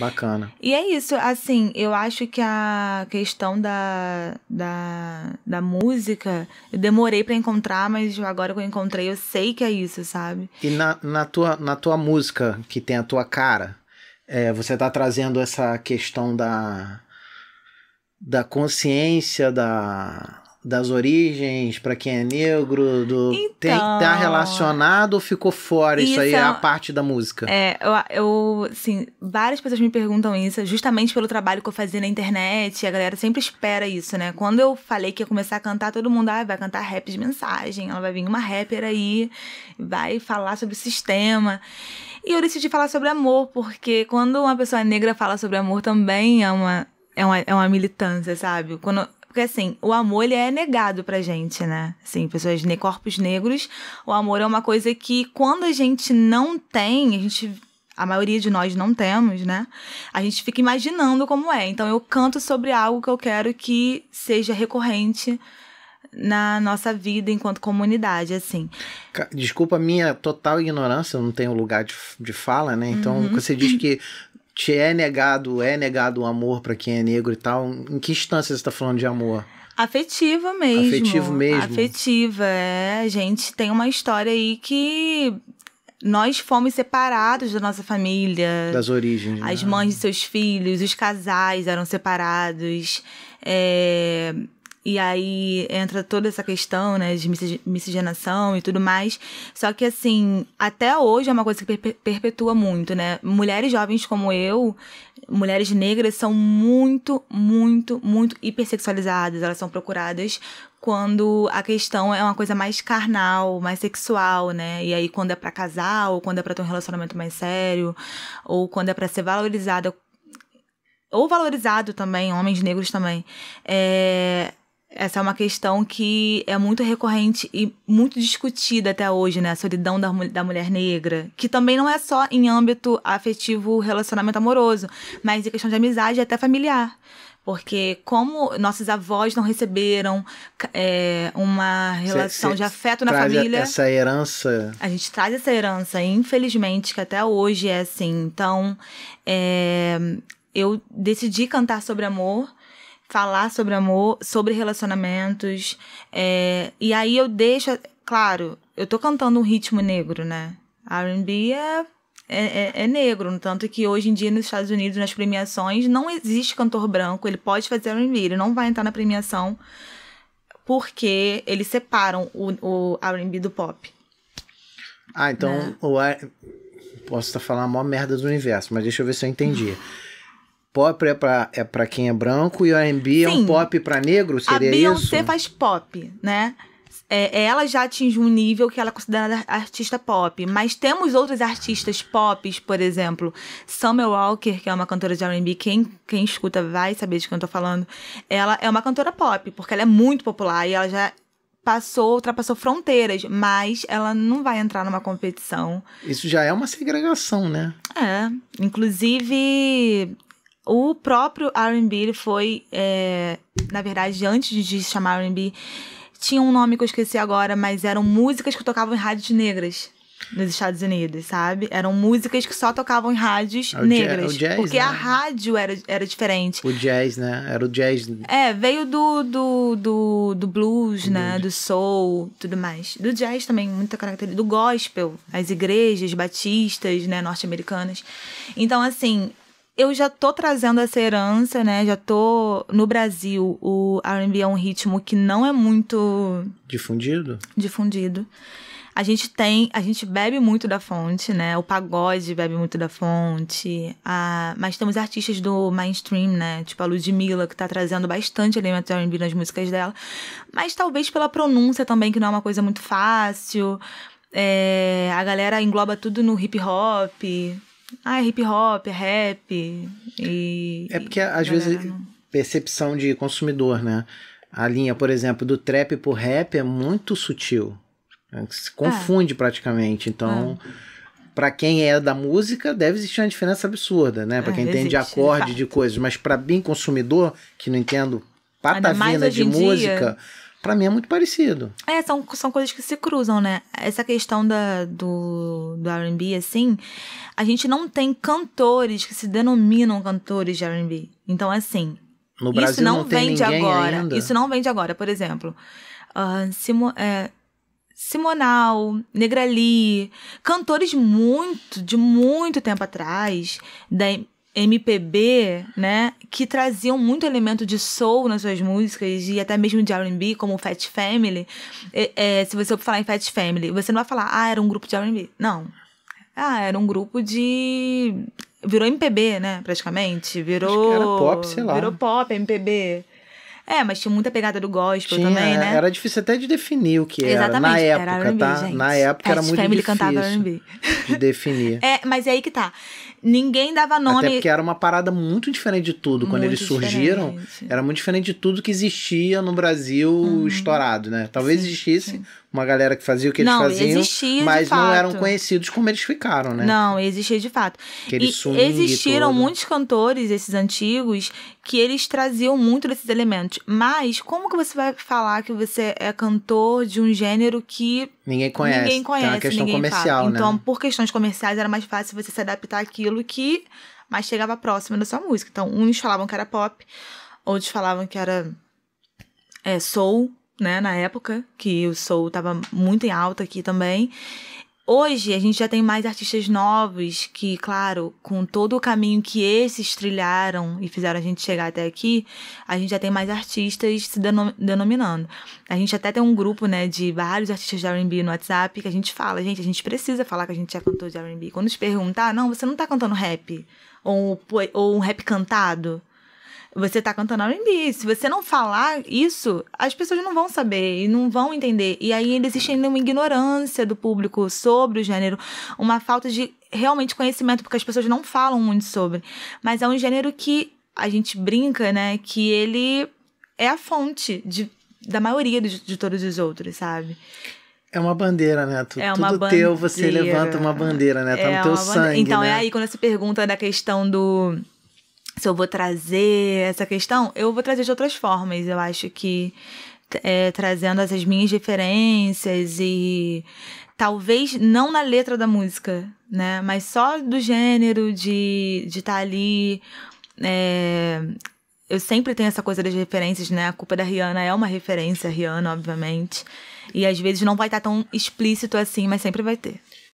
Bacana. E é isso, assim, eu acho que a questão da, da, da música, eu demorei para encontrar, mas agora que eu encontrei, eu sei que é isso, sabe? E na, na, tua, na tua música, que tem a tua cara, é, você tá trazendo essa questão da, da consciência, da, das origens, para quem é negro, do tá então, tem tá relacionado ou ficou fora? Isso, isso aí é, é a parte da música. É, eu, eu assim, várias pessoas me perguntam isso, justamente pelo trabalho que eu fazia na internet, a galera sempre espera isso, né? Quando eu falei que ia começar a cantar, todo mundo ah, vai cantar rap de mensagem, ela vai vir uma rapper aí, vai falar sobre o sistema. E eu decidi falar sobre amor, porque quando uma pessoa negra fala sobre amor também é uma é uma, é uma militância, sabe? Quando porque assim, o amor ele é negado pra gente, né? Assim, pessoas de corpos negros, o amor é uma coisa que quando a gente não tem, a gente a maioria de nós não temos, né? A gente fica imaginando como é. Então eu canto sobre algo que eu quero que seja recorrente na nossa vida enquanto comunidade, assim. Desculpa a minha total ignorância, eu não tenho lugar de, de fala, né? Então uhum. você diz que te é negado, é negado o amor para quem é negro e tal? Em que instância você tá falando de amor? Afetiva mesmo. Afetivo mesmo. Afetiva, é. A gente tem uma história aí que nós fomos separados da nossa família. Das origens. As né? mães de seus filhos, os casais eram separados. É, e aí entra toda essa questão, né, de miscigenação e tudo mais. Só que, assim, até hoje é uma coisa que per perpetua muito, né? Mulheres jovens como eu, mulheres negras, são muito, muito, muito hipersexualizadas. Elas são procuradas quando a questão é uma coisa mais carnal, mais sexual, né? E aí quando é para casar, ou quando é para ter um relacionamento mais sério, ou quando é para ser valorizada ou valorizado também, homens negros também, é, essa é uma questão que é muito recorrente e muito discutida até hoje, né? A solidão da, da mulher negra. Que também não é só em âmbito afetivo, relacionamento amoroso, mas em questão de amizade e até familiar porque como nossos avós não receberam é, uma relação cê, cê de afeto na família essa herança a gente traz essa herança infelizmente que até hoje é assim então é, eu decidi cantar sobre amor falar sobre amor, sobre relacionamentos. É, e aí eu deixo. Claro, eu tô cantando um ritmo negro, né? RB é, é, é, é negro, tanto que hoje em dia nos Estados Unidos, nas premiações, não existe cantor branco, ele pode fazer RB, ele não vai entrar na premiação porque eles separam o, o RB do pop. Ah, então né? o, posso estar tá falando a maior merda do universo, mas deixa eu ver se eu entendi. Pop é pra, é pra quem é branco e o R&B é um pop pra negro, seria a Beyoncé isso? A faz pop, né? É, é ela já atinge um nível que ela é considerada artista pop. Mas temos outras artistas pop, por exemplo, Samuel Walker, que é uma cantora de RB, quem, quem escuta vai saber de quem eu tô falando. Ela é uma cantora pop, porque ela é muito popular e ela já passou, ultrapassou fronteiras, mas ela não vai entrar numa competição. Isso já é uma segregação, né? É. Inclusive, o próprio R&B foi, é, na verdade, antes de se chamar R&B, tinha um nome que eu esqueci agora, mas eram músicas que tocavam em rádios negras nos Estados Unidos, sabe? Eram músicas que só tocavam em rádios é negras. É jazz, porque né? a rádio era, era diferente. O jazz, né? Era o jazz. É, veio do, do, do, do blues, o né? Blues. Do soul, tudo mais. Do jazz também, muita característica. Do gospel, as igrejas batistas, né? Norte-americanas. Então, assim, eu já tô trazendo essa herança, né? Já tô. No Brasil, o RB é um ritmo que não é muito. Difundido? Difundido. A gente tem. A gente bebe muito da fonte, né? O pagode bebe muito da fonte. A, mas temos artistas do mainstream, né? Tipo a Ludmilla, que tá trazendo bastante elementos RB nas músicas dela. Mas talvez pela pronúncia também, que não é uma coisa muito fácil. É, a galera engloba tudo no hip hop. Ah, é hip hop, é rap. E, é porque às vezes não... percepção de consumidor, né? A linha, por exemplo, do trap pro rap é muito sutil. É, se é. confunde é. praticamente. Então, é. para quem é da música, deve existir uma diferença absurda, né? Para é, quem é, entende existe, acorde de, de coisas. Mas para bem consumidor, que não entendo patavina de música. Dia para mim é muito parecido. É, são, são coisas que se cruzam, né? Essa questão da, do, do RB, assim, a gente não tem cantores que se denominam cantores de RB. Então, assim. No Brasil isso não, não vende agora. Ainda. Isso não vende agora, por exemplo. Uh, Simo, é, Simonal, Negrali, cantores muito, de muito tempo atrás, da, MPB, né, que traziam muito elemento de soul nas suas músicas e até mesmo de R&B, como Fat Family. É, é, se você falar em Fat Family, você não vai falar, ah, era um grupo de R&B. Não. Ah, era um grupo de... Virou MPB, né, praticamente. Virou... era pop, sei lá. Virou pop, MPB. É, mas tinha muita pegada do gospel tinha, também, né? Era difícil até de definir o que Exatamente, era. Tá? Na época, era tá? Gente. Na época Fat era muito Family difícil. Family cantava R&B. De definir. é, mas é aí que tá. Ninguém dava nome. Até porque era uma parada muito diferente de tudo. Quando muito eles surgiram, diferente. era muito diferente de tudo que existia no Brasil uhum. estourado, né? Talvez sim, existisse sim. uma galera que fazia o que eles não, faziam, mas não eram conhecidos como eles ficaram, né? Não, existia de fato. Aquele e existiram todo. muitos cantores, esses antigos, que eles traziam muito desses elementos. Mas como que você vai falar que você é cantor de um gênero que ninguém conhece? Ninguém conhece, uma questão comercial, fala. né? Então, por questões comerciais, era mais fácil você se adaptar àquilo que mais chegava próximo da sua música. Então, uns falavam que era pop, outros falavam que era é, soul, né, na época, que o soul tava muito em alta aqui também. Hoje a gente já tem mais artistas novos que, claro, com todo o caminho que esses trilharam e fizeram a gente chegar até aqui, a gente já tem mais artistas se denom denominando. A gente até tem um grupo, né, de vários artistas de R&B no WhatsApp que a gente fala, gente, a gente precisa falar que a gente é cantor de R&B. Quando te perguntar, ah, não, você não tá cantando rap ou, ou um rap cantado, você tá cantando R&B. Se você não falar isso, as pessoas não vão saber e não vão entender. E aí existe ainda uma ignorância do público sobre o gênero, uma falta de realmente conhecimento, porque as pessoas não falam muito sobre. Mas é um gênero que a gente brinca, né, que ele é a fonte de, da maioria de, de todos os outros, sabe? É uma bandeira, né? Tu, é tudo bandeira. teu, você levanta uma bandeira, né? Tá é no teu sangue. Então, é né? é aí quando você pergunta da questão do se eu vou trazer essa questão, eu vou trazer de outras formas. Eu acho que é, trazendo essas minhas diferenças e talvez não na letra da música, né? Mas só do gênero, de estar de tá ali. É, eu sempre tenho essa coisa das referências, né? A culpa da Rihanna é uma referência, a Rihanna, obviamente. E às vezes não vai estar tá tão explícito assim, mas sempre vai ter.